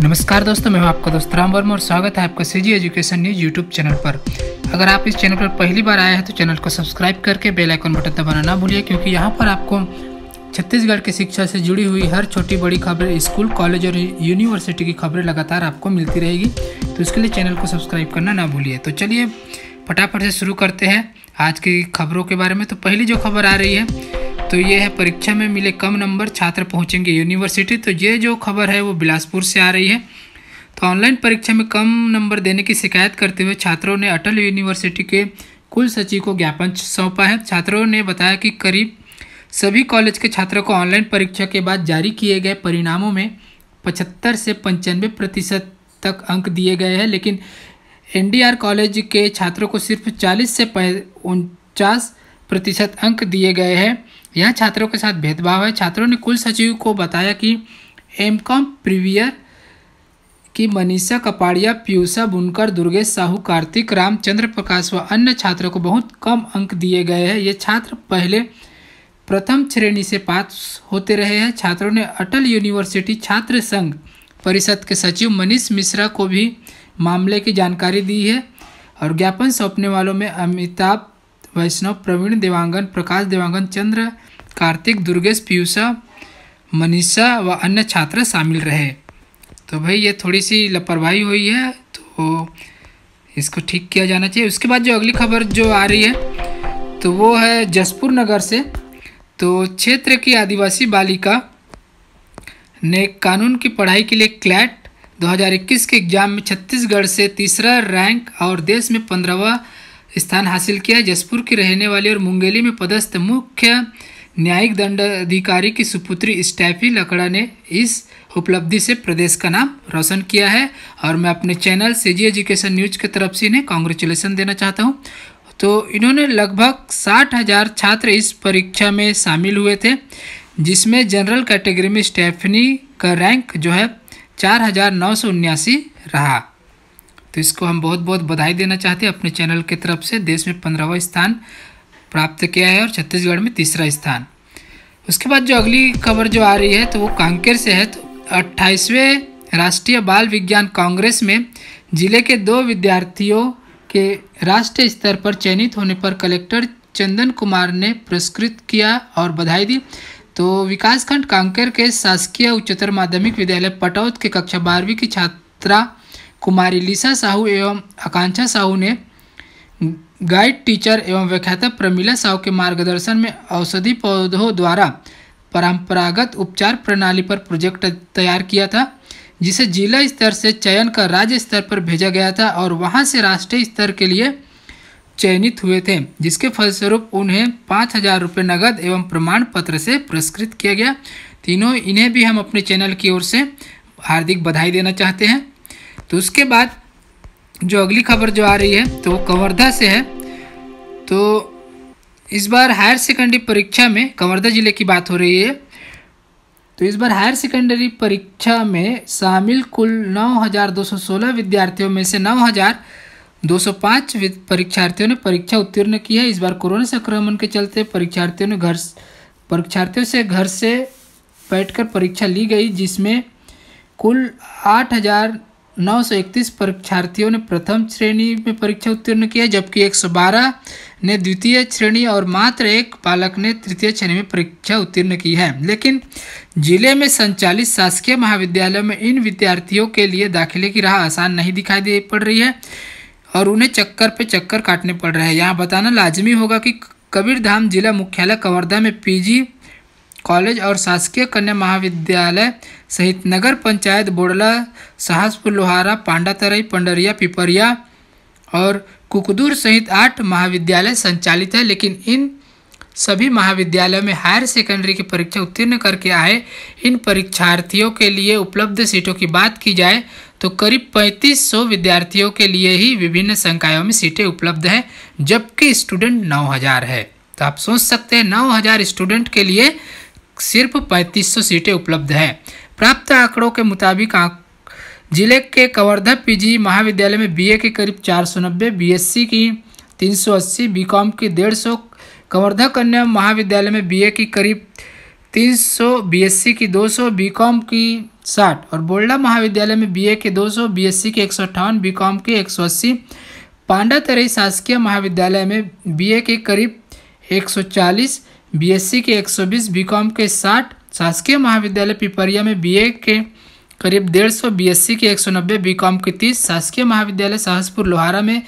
नमस्कार दोस्तों मैं हूं आपका दोस्त राम वर्मा और स्वागत है आपका CG education news YouTube channel पर अगर आप इस चैनल पर पहली बार आए हैं तो चैनल को सब्सक्राइब करके बेल आइकन बटन दबाना ना भूलिए क्योंकि यहाँ पर आपको छत्तीसगढ़ की शिक्षा से जुड़ी हुई हर छोटी बड़ी खबरें स्कूल कॉलेज और यूनिवर्सिटी की खबरें लगातार आपको मिलती रहेगी तो इसके लिए चैनल को सब्सक्राइब करना ना भूलिए तो चलिए फटाफट से शुरू करते हैं आज की खबरों के बारे में तो पहली जो खबर आ रही है तो ये है परीक्षा में मिले कम नंबर छात्र पहुंचेंगे यूनिवर्सिटी तो ये जो खबर है वो बिलासपुर से आ रही है तो ऑनलाइन परीक्षा में कम नंबर देने की शिकायत करते हुए छात्रों ने अटल यूनिवर्सिटी के कुल सचिव को ज्ञापन सौंपा है छात्रों ने बताया कि करीब सभी कॉलेज के छात्रों को ऑनलाइन परीक्षा के बाद जारी किए गए परिणामों में पचहत्तर से पंचानवे प्रतिशत तक अंक दिए गए हैं लेकिन एन कॉलेज के छात्रों को सिर्फ चालीस से उनचास प्रतिशत अंक दिए गए हैं यह छात्रों के साथ भेदभाव है छात्रों ने कुल सचिव को बताया कि एम कॉम प्रीवियर की मनीषा कपाड़िया पीयूषा बुनकर दुर्गेश साहू कार्तिक रामचंद्र प्रकाश व अन्य छात्रों को बहुत कम अंक दिए गए हैं ये छात्र पहले प्रथम श्रेणी से पास होते रहे हैं छात्रों ने अटल यूनिवर्सिटी छात्र संघ परिषद के सचिव मनीष मिश्रा को भी मामले की जानकारी दी है और ज्ञापन सौंपने वालों में अमिताभ वैष्णव प्रवीण देवांगन प्रकाश देवांगन चंद्र कार्तिक दुर्गेश पीयूषा मनीषा व अन्य छात्र शामिल रहे तो भाई ये थोड़ी सी लापरवाही हुई है तो इसको ठीक किया जाना चाहिए उसके बाद जो अगली खबर जो आ रही है तो वो है जसपुर नगर से तो क्षेत्र की आदिवासी बालिका ने कानून की पढ़ाई के लिए क्लैट 2021 के एग्जाम में छत्तीसगढ़ से तीसरा रैंक और देश में पंद्रहवा स्थान हासिल किया जसपुर की रहने वाली और मुंगेली में पदस्थ मुख्य न्यायिक दंडाधिकारी की सुपुत्री स्टैफी लकड़ा ने इस उपलब्धि से प्रदेश का नाम रोशन किया है और मैं अपने चैनल से जी एजुकेशन न्यूज की तरफ से इन्हें कॉन्ग्रेचुलेसन देना चाहता हूँ तो इन्होंने लगभग साठ हज़ार छात्र इस परीक्षा में शामिल हुए थे जिसमें जनरल कैटेगरी में स्टैफनी का रैंक जो है चार हज़ार नौ सौ उन्यासी रहा तो इसको हम बहुत बहुत बधाई देना चाहते हैं अपने चैनल की तरफ से देश में पंद्रहवा स्थान प्राप्त किया है और छत्तीसगढ़ में तीसरा स्थान उसके बाद जो अगली खबर जो आ रही है तो वो कांकेर से है तो अट्ठाईसवें राष्ट्रीय बाल विज्ञान कांग्रेस में जिले के दो विद्यार्थियों के राष्ट्रीय स्तर पर चयनित होने पर कलेक्टर चंदन कुमार ने पुरस्कृत किया और बधाई दी तो विकासखंड कांकेर के शासकीय उच्चतर माध्यमिक विद्यालय पटौत के कक्षा बारहवीं की छात्रा कुमारी लीसा साहू एवं आकांक्षा साहू ने गाइड टीचर एवं व्याख्याता प्रमिला साहु के मार्गदर्शन में औषधि पौधों द्वारा परंपरागत उपचार प्रणाली पर प्रोजेक्ट तैयार किया था जिसे जिला स्तर से चयन कर राज्य स्तर पर भेजा गया था और वहां से राष्ट्रीय स्तर के लिए चयनित हुए थे जिसके फलस्वरूप उन्हें पाँच हज़ार रुपये नगद एवं प्रमाण पत्र से पुरस्कृत किया गया तीनों इन्हें भी हम अपने चैनल की ओर से हार्दिक बधाई देना चाहते हैं तो उसके बाद जो अगली खबर जो आ रही है तो वो कंवर्धा से है तो इस बार हायर सेकेंडरी परीक्षा में कंवर्धा ज़िले की बात हो रही है तो इस बार हायर सेकेंडरी परीक्षा में शामिल कुल 9,216 विद्यार्थियों में से 9,205 परीक्षार्थियों ने परीक्षा उत्तीर्ण की है इस बार कोरोना संक्रमण के चलते परीक्षार्थियों ने घर परीक्षार्थियों से घर से बैठकर परीक्षा ली गई जिसमें कुल आठ हज़ार नौ सौ इकतीस परीक्षार्थियों ने प्रथम श्रेणी में परीक्षा उत्तीर्ण किया जबकि एक सौ बारह ने द्वितीय श्रेणी और मात्र एक बालक ने तृतीय श्रेणी में परीक्षा उत्तीर्ण की है लेकिन जिले में संचालित शासकीय महाविद्यालय में इन विद्यार्थियों के लिए दाखिले की राह आसान नहीं दिखाई दे पड़ रही है और उन्हें चक्कर पे चक्कर काटने पड़ रहे हैं यहाँ बताना लाजमी होगा कि कबीरधाम जिला मुख्यालय कवर्धा में पीजी कॉलेज और शासकीय कन्या महाविद्यालय सहित नगर पंचायत बोडला सहासपुर लोहारा पांडा पांडातरई पंडरिया पिपरिया और कुकदूर सहित आठ महाविद्यालय संचालित है लेकिन इन सभी महाविद्यालयों में हायर सेकेंडरी की परीक्षा उत्तीर्ण करके आए इन परीक्षार्थियों के लिए उपलब्ध सीटों की बात की जाए तो करीब 3500 विद्यार्थियों के लिए ही विभिन्न संकायों में सीटें उपलब्ध हैं जबकि स्टूडेंट 9000 है तो आप सोच सकते हैं 9000 स्टूडेंट के लिए सिर्फ 3500 सीटें उपलब्ध हैं प्राप्त आंकड़ों के मुताबिक जिले के कवर्धा पीजी महाविद्यालय में बीए के करीब चार सौ नब्बे बीएससी की 380 बीकॉम की 150 कवर्धा कन्या महाविद्यालय में बीए की करीब 300 बीएससी की 200 बीकॉम की 60 और बोल्डा महाविद्यालय में बीए के 200 सी की एक सौ अट्ठावन बीकॉम अस्सी पांडा तरई शासकीय महाविद्यालय में बीए के करीब 140 बीएससी के 120, बीकॉम के 60, शासकीय महाविद्यालय पिपरिया में बीए के करीब डेढ़ सौ बी एस सी के एक सौ नब्बे बी कॉम के तीस शासकीय महाविद्यालय सहसपुर लोहारा में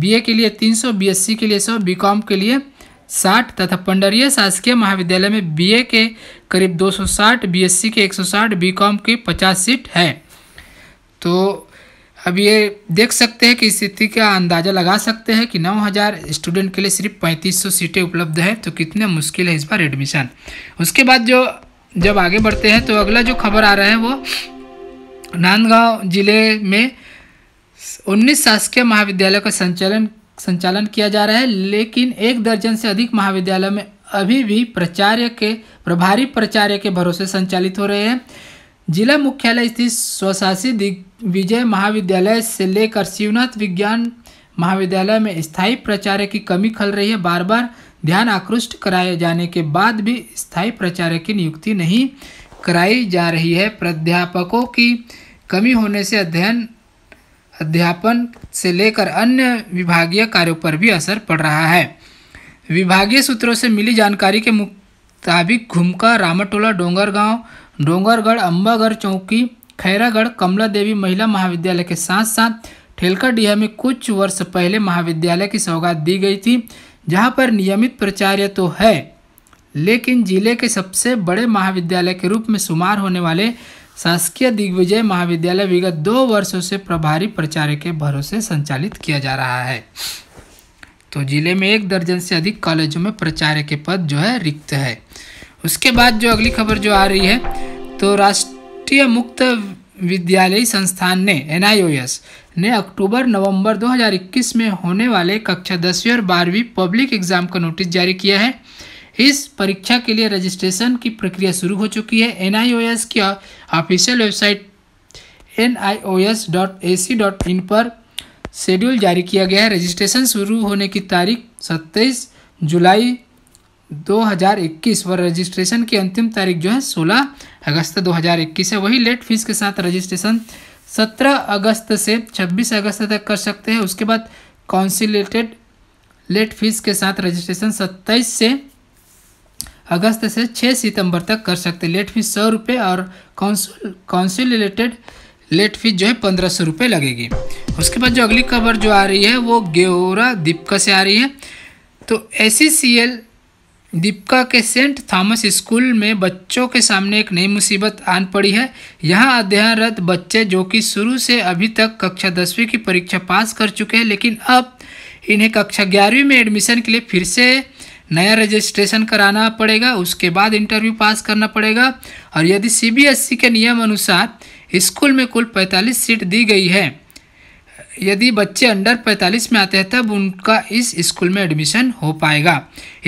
बी ए के लिए तीन सौ बी एस सी के लिए सौ बी कॉम के लिए साठ तथा पंडरिया शासकीय महाविद्यालय में बी ए के करीब दो सौ साठ बी एस सी के एक सौ साठ बी कॉम की पचास सीट है तो अब ये देख सकते हैं कि स्थिति का अंदाज़ा लगा सकते हैं कि 9000 स्टूडेंट के लिए सिर्फ 3500 सीटें उपलब्ध हैं तो कितना मुश्किल है इस बार एडमिशन उसके बाद जो जब आगे बढ़ते हैं तो अगला जो खबर आ रहा है वो नांदगांव जिले में 19 शासकीय महाविद्यालय का संचालन संचालन किया जा रहा है लेकिन एक दर्जन से अधिक महाविद्यालय में अभी भी प्राचार्य के प्रभारी प्राचार्य के भरोसे संचालित हो रहे हैं जिला मुख्यालय स्थित स्वशासी दिग्विजय महाविद्यालय से लेकर शिवनाथ विज्ञान महाविद्यालय में स्थायी प्राचार्य की कमी खल रही है बार बार ध्यान आकृष्ट कराए जाने के बाद भी स्थायी प्राचार्य की नियुक्ति नहीं कराई जा रही है प्राध्यापकों की कमी होने से अध्ययन अध्यापन से लेकर अन्य विभागीय कार्यों पर भी असर पड़ रहा है विभागीय सूत्रों से मिली जानकारी के मुताबिक घुमका रामाटोला डोंगरगांव डोंगरगढ़ अम्बागढ़ चौकी खैरागढ़ कमला देवी महिला महाविद्यालय के साथ साथ डीहा में कुछ वर्ष पहले महाविद्यालय की सौगात दी गई थी जहां पर नियमित प्राचार्य तो है लेकिन जिले के सबसे बड़े महाविद्यालय के रूप में शुमार होने वाले शासकीय दिग्विजय महाविद्यालय विगत दो वर्षों से प्रभारी प्राचार्य के भरोसे संचालित किया जा रहा है तो जिले में एक दर्जन से अधिक कॉलेजों में प्राचार्य के पद जो है रिक्त है उसके बाद जो अगली खबर जो आ रही है तो राष्ट्रीय मुक्त विद्यालय संस्थान ने एन ने अक्टूबर नवंबर 2021 में होने वाले कक्षा दसवीं और बारहवीं पब्लिक एग्जाम का नोटिस जारी किया है इस परीक्षा के लिए रजिस्ट्रेशन की प्रक्रिया शुरू हो चुकी है एन की ऑफिशियल वेबसाइट एन पर शेड्यूल जारी किया गया है रजिस्ट्रेशन शुरू होने की तारीख 27 जुलाई 2021 व रजिस्ट्रेशन की अंतिम तारीख जो है 16 अगस्त 2021 है वही लेट फीस के साथ रजिस्ट्रेशन 17 अगस्त से 26 अगस्त तक कर सकते हैं उसके बाद कौंसिलेटेड लेट फीस के साथ रजिस्ट्रेशन 27 से अगस्त से 6 सितंबर तक कर सकते हैं लेट फीस सौ रुपये और कौंसिल कॉन्सिलेटेड लेट फीस जो है पंद्रह सौ रुपये लगेगी उसके बाद जो अगली खबर जो आ रही है वो गेवरा दीपका से आ रही है तो ए सी सी एल दीपिका के सेंट थॉमस स्कूल में बच्चों के सामने एक नई मुसीबत आन पड़ी है यहाँ अध्ययनरत बच्चे जो कि शुरू से अभी तक कक्षा दसवीं की परीक्षा पास कर चुके हैं लेकिन अब इन्हें कक्षा ग्यारहवीं में एडमिशन के लिए फिर से नया रजिस्ट्रेशन कराना पड़ेगा उसके बाद इंटरव्यू पास करना पड़ेगा और यदि सी e के नियम अनुसार स्कूल में कुल पैंतालीस सीट दी गई है यदि बच्चे अंडर 45 में आते हैं तब उनका इस स्कूल में एडमिशन हो पाएगा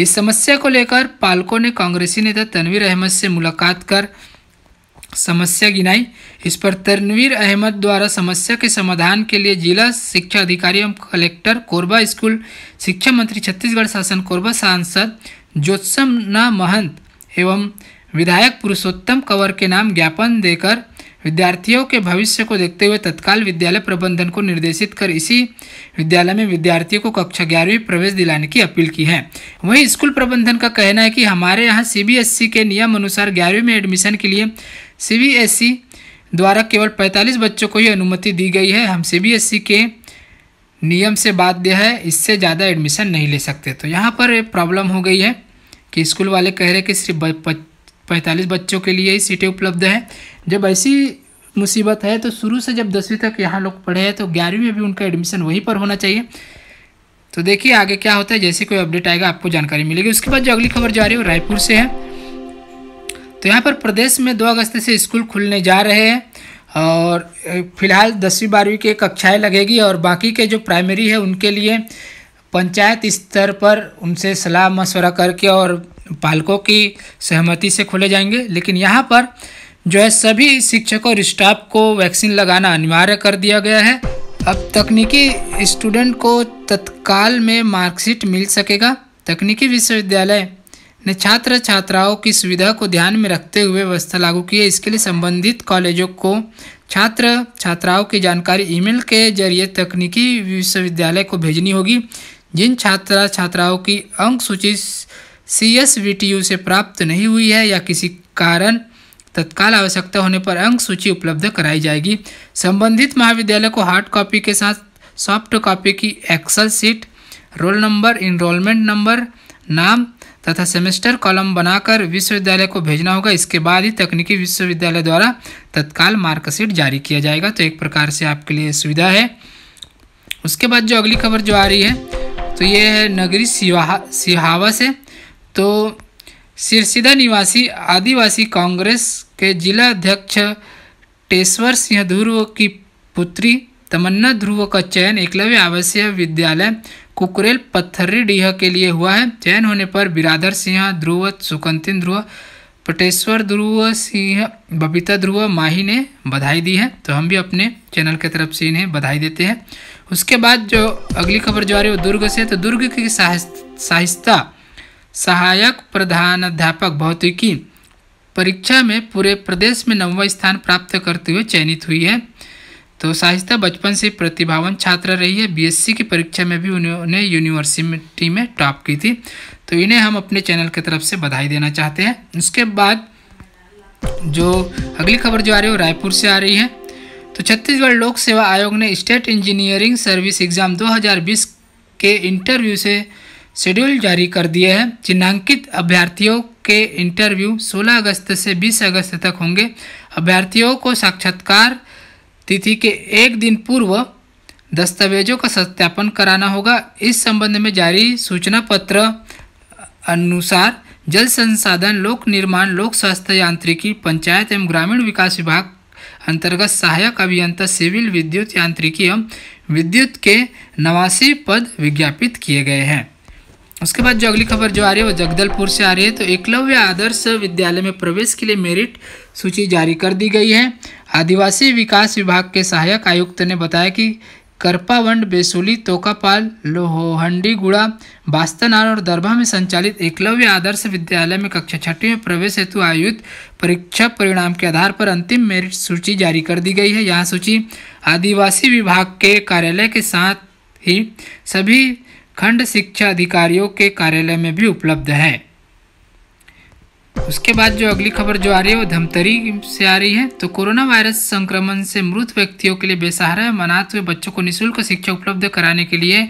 इस समस्या को लेकर पालकों ने कांग्रेसी नेता तनवीर अहमद से मुलाकात कर समस्या गिनाई इस पर तनवीर अहमद द्वारा समस्या के समाधान के लिए जिला शिक्षा अधिकारी एवं कलेक्टर कोरबा स्कूल शिक्षा मंत्री छत्तीसगढ़ शासन कोरबा सांसद ज्योत्सम महंत एवं विधायक पुरुषोत्तम कंवर के नाम ज्ञापन देकर विद्यार्थियों के भविष्य को देखते हुए तत्काल विद्यालय प्रबंधन को निर्देशित कर इसी विद्यालय में विद्यार्थियों को कक्षा ग्यारहवीं प्रवेश दिलाने की अपील की है वहीं स्कूल प्रबंधन का कहना है कि हमारे यहाँ सीबीएसई e के नियम अनुसार ग्यारहवीं में एडमिशन के लिए सीबीएसई e द्वारा केवल 45 बच्चों को ही अनुमति दी गई है हम सी e के नियम से बाध्य है इससे ज़्यादा एडमिशन नहीं ले सकते तो यहाँ पर प्रॉब्लम हो गई है कि स्कूल वाले कह रहे कि सिर्फ पैंतालीस बच्चों के लिए ही सीटें उपलब्ध हैं जब ऐसी मुसीबत है तो शुरू से जब दसवीं तक यहाँ लोग पढ़े हैं तो ग्यारहवीं में भी उनका एडमिशन वहीं पर होना चाहिए तो देखिए आगे क्या होता है जैसे कोई अपडेट आएगा आपको जानकारी मिलेगी उसके बाद जो अगली खबर जा रही है रायपुर से है तो यहाँ पर प्रदेश में दो अगस्त से स्कूल खुलने जा रहे हैं और फिलहाल दसवीं बारहवीं की कक्षाएँ लगेगी और बाकी के जो प्राइमरी है उनके लिए पंचायत स्तर पर उनसे सलाह मशवरा करके और पालकों की सहमति से खोले जाएंगे लेकिन यहाँ पर जो है सभी शिक्षकों और स्टाफ को वैक्सीन लगाना अनिवार्य कर दिया गया है अब तकनीकी स्टूडेंट को तत्काल में मार्कशीट मिल सकेगा तकनीकी विश्वविद्यालय ने छात्र छात्राओं की सुविधा को ध्यान में रखते हुए व्यवस्था लागू की है इसके लिए संबंधित कॉलेजों को छात्र छात्राओं की जानकारी ईमेल के जरिए तकनीकी विश्वविद्यालय को भेजनी होगी जिन छात्र छात्राओं की अंक सूची सी एस से प्राप्त नहीं हुई है या किसी कारण तत्काल आवश्यकता होने पर अंक सूची उपलब्ध कराई जाएगी संबंधित महाविद्यालय को हार्ड कॉपी के साथ सॉफ्ट कॉपी की excel sheet roll number enrolment number नाम तथा सेमेस्टर कॉलम बनाकर विश्वविद्यालय को भेजना होगा इसके बाद ही तकनीकी विश्वविद्यालय द्वारा तत्काल मार्कशीट जारी किया जाएगा तो एक प्रकार से आपके लिए सुविधा है उसके बाद जो अगली खबर जो आ रही है तो ये है नगरी सिवाहा सिहावा से तो सिरसिदा निवासी आदिवासी कांग्रेस के जिला अध्यक्ष टेश्वर सिंह ध्रुव की पुत्री तमन्ना ध्रुव का चयन एकलव्य आवासीय विद्यालय कुकरेल पत्थरी डीह के लिए हुआ है चयन होने पर बिरादर सिंह ध्रुव सुकंतिन ध्रुव पटेश्वर ध्रुव सिंह बबीता ध्रुव माही ने बधाई दी है तो हम भी अपने चैनल के तरफ से इन्हें बधाई देते हैं उसके बाद जो अगली खबर जो आ रही है वो दुर्ग से तो दुर्ग की साहिस्ता सहायक प्रधानाध्यापक भौतिकी परीक्षा में पूरे प्रदेश में नवा स्थान प्राप्त करते हुए चयनित हुई है तो साहिस्ता बचपन से प्रतिभावन छात्रा रही है बीएससी की परीक्षा में भी उन्होंने यूनिवर्सिटी में टॉप की थी तो इन्हें हम अपने चैनल की तरफ से बधाई देना चाहते हैं उसके बाद जो अगली खबर जो आ रही है वो रायपुर से आ रही है तो छत्तीसगढ़ लोक सेवा आयोग ने स्टेट इंजीनियरिंग सर्विस एग्ज़ाम 2020 के इंटरव्यू से शेड्यूल जारी कर दिए हैं चिन्हांकित अभ्यर्थियों के इंटरव्यू 16 अगस्त से 20 अगस्त तक होंगे अभ्यर्थियों को साक्षात्कार तिथि के एक दिन पूर्व दस्तावेजों का सत्यापन कराना होगा इस संबंध में जारी सूचना पत्र अनुसार जल संसाधन लोक निर्माण लोक स्वास्थ्य यांत्रिकी पंचायत एवं ग्रामीण विकास विभाग अंतर्गत सहायक अभियंता सिविल विद्युत यांत्रिकी एवं विद्युत के नवासी पद विज्ञापित किए गए हैं उसके बाद जो अगली खबर जो आ रही है वो जगदलपुर से आ रही है तो एकलव्य आदर्श विद्यालय में प्रवेश के लिए मेरिट सूची जारी कर दी गई है आदिवासी विकास विभाग के सहायक आयुक्त ने बताया कि करपावंड बेसुली तोकापाल गुड़ा बास्तनार और दरभा में संचालित एकलव्य आदर्श विद्यालय में कक्षा छठी में प्रवेश हेतु आयोजित परीक्षा परिणाम के आधार पर अंतिम मेरिट सूची जारी कर दी गई है यह सूची आदिवासी विभाग के कार्यालय के साथ ही सभी खंड शिक्षा अधिकारियों के कार्यालय में भी उपलब्ध है उसके बाद जो अगली खबर जो आ रही है वो धमतरी से आ रही है तो कोरोना वायरस संक्रमण से मृत व्यक्तियों के लिए बेसहारा मनात हुए बच्चों को निशुल्क शिक्षा उपलब्ध कराने के लिए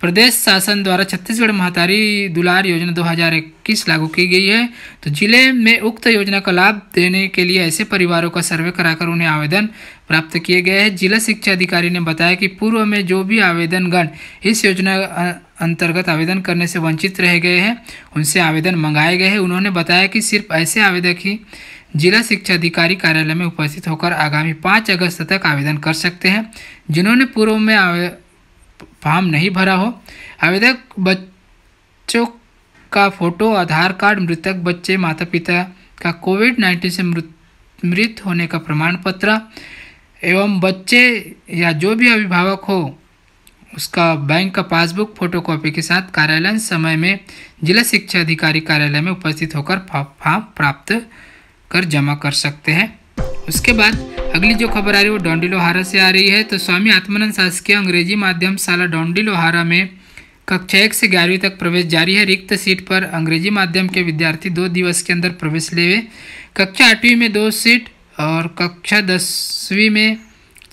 प्रदेश शासन द्वारा छत्तीसगढ़ महतारी दुलार योजना 2021 लागू की गई है तो जिले में उक्त योजना का लाभ देने के लिए ऐसे परिवारों का सर्वे कराकर उन्हें आवेदन प्राप्त किए गए हैं जिला शिक्षा अधिकारी ने बताया कि पूर्व में जो भी आवेदनगण इस योजना अंतर्गत आवेदन करने से वंचित रह गए हैं उनसे आवेदन मंगाए गए हैं उन्होंने बताया कि सिर्फ ऐसे आवेदक ही जिला शिक्षा अधिकारी कार्यालय में उपस्थित होकर आगामी पाँच अगस्त तक आवेदन कर सकते हैं जिन्होंने पूर्व में फॉर्म नहीं भरा हो आवेदक बच्चों का फोटो आधार कार्ड मृतक बच्चे माता पिता का कोविड नाइन्टीन से मृत मृत होने का प्रमाण पत्र एवं बच्चे या जो भी अभिभावक हो उसका बैंक का पासबुक फोटोकॉपी के साथ कार्यालय समय में जिला शिक्षा अधिकारी कार्यालय में उपस्थित होकर फॉर्म प्राप्त कर जमा कर सकते हैं उसके बाद अगली जो खबर आ रही है वो डोंडी लोहारा से आ रही है तो स्वामी आत्मानंद शासकीय अंग्रेजी माध्यम शाला डोंडी लोहारा में कक्षा एक से ग्यारहवीं तक प्रवेश जारी है रिक्त सीट पर अंग्रेजी माध्यम के विद्यार्थी दो दिवस के अंदर प्रवेश ले हुए कक्षा आठवीं में दो सीट और कक्षा दसवीं में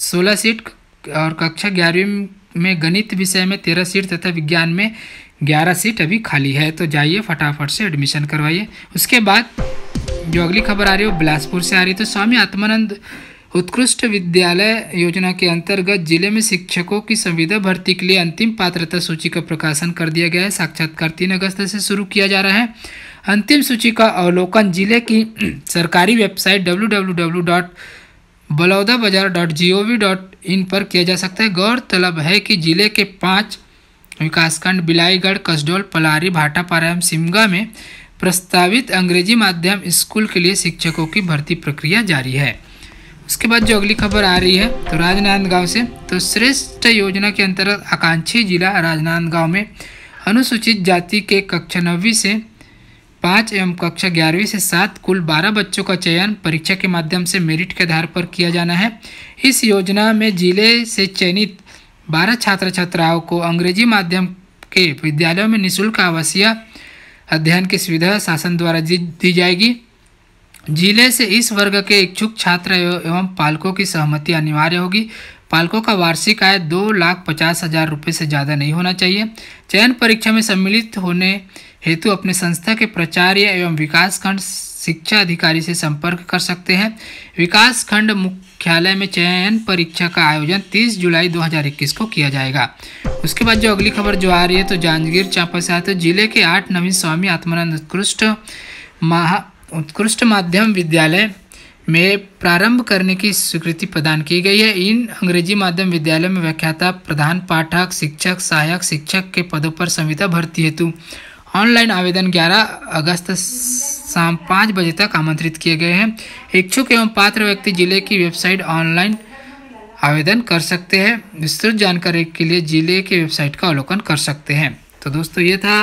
सोलह सीट और कक्षा ग्यारहवीं में गणित विषय में तेरह सीट तथा विज्ञान में ग्यारह सीट अभी खाली है तो जाइए फटाफट से एडमिशन करवाइए उसके बाद जो अगली खबर आ रही है वो बिलासपुर से आ रही है तो स्वामी आत्मानंद उत्कृष्ट विद्यालय योजना के अंतर्गत जिले में शिक्षकों की संविदा भर्ती के लिए अंतिम पात्रता सूची का प्रकाशन कर दिया गया है साक्षात्कार तीन अगस्त से शुरू किया जा रहा है अंतिम सूची का अवलोकन जिले की सरकारी website W Baloda Bazar dot G O V dot in पर किया जा सकता है गौरतलब है कि जिले के पांच विकासखंड बिलाईगढ़ कसडोल पलारी भाटापारा एवं सिमगा में प्रस्तावित अंग्रेजी माध्यम स्कूल के लिए शिक्षकों की भर्ती प्रक्रिया जारी है उसके बाद जो अगली खबर आ रही है तो राजनांदगांव से तो श्रेष्ठ योजना के अंतर्गत आकांक्षी जिला राजनांदगांव में अनुसूचित जाति के कक्षा नवी से पाँच एवं कक्षा ग्यारहवीं से सात कुल बारह बच्चों का चयन परीक्षा के माध्यम से मेरिट के आधार पर किया जाना है इस योजना में जिले से चयनित बारह छात्र छात्राओं को अंग्रेजी माध्यम के विद्यालयों में निःशुल्क आवासीय अध्ययन की सुविधा शासन द्वारा दी जाएगी जिले से इस वर्ग के इच्छुक छात्र एवं पालकों की सहमति अनिवार्य होगी पालकों का वार्षिक आय दो लाख पचास हज़ार रुपये से ज़्यादा नहीं होना चाहिए चयन परीक्षा में सम्मिलित होने हेतु अपने संस्था के प्राचार्य एवं विकास खंड शिक्षा अधिकारी से संपर्क कर सकते हैं विकास खंड मुख्यालय में चयन परीक्षा का आयोजन 30 जुलाई 2021 को किया जाएगा उसके बाद जो अगली खबर जो आ रही है तो जांजगीर चांपा से आते जिले के आठ नवीन स्वामी आत्मानंद उत्कृष्ट महा उत्कृष्ट माध्यम विद्यालय में प्रारंभ करने की स्वीकृति प्रदान की गई है इन अंग्रेजी माध्यम विद्यालय में व्याख्याता प्रधान पाठक शिक्षक सहायक शिक्षक के पदों पर संविता भर्ती हेतु ऑनलाइन आवेदन 11 अगस्त शाम पाँच बजे तक आमंत्रित किए गए हैं इच्छुक एवं पात्र व्यक्ति जिले की वेबसाइट ऑनलाइन आवेदन कर सकते हैं विस्तृत जानकारी के लिए जिले के वेबसाइट का अवलोकन कर सकते हैं तो दोस्तों ये था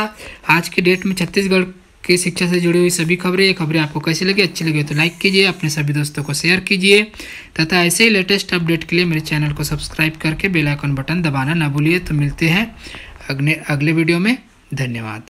आज की डेट में छत्तीसगढ़ की शिक्षा से जुड़ी हुई सभी खबरें ये खबरें आपको कैसी लगी अच्छी लगी तो लाइक कीजिए अपने सभी दोस्तों को शेयर कीजिए तथा ऐसे ही लेटेस्ट अपडेट के लिए मेरे चैनल को सब्सक्राइब करके बेलाइकन बटन दबाना ना भूलिए तो मिलते हैं अगले अगले वीडियो में धन्यवाद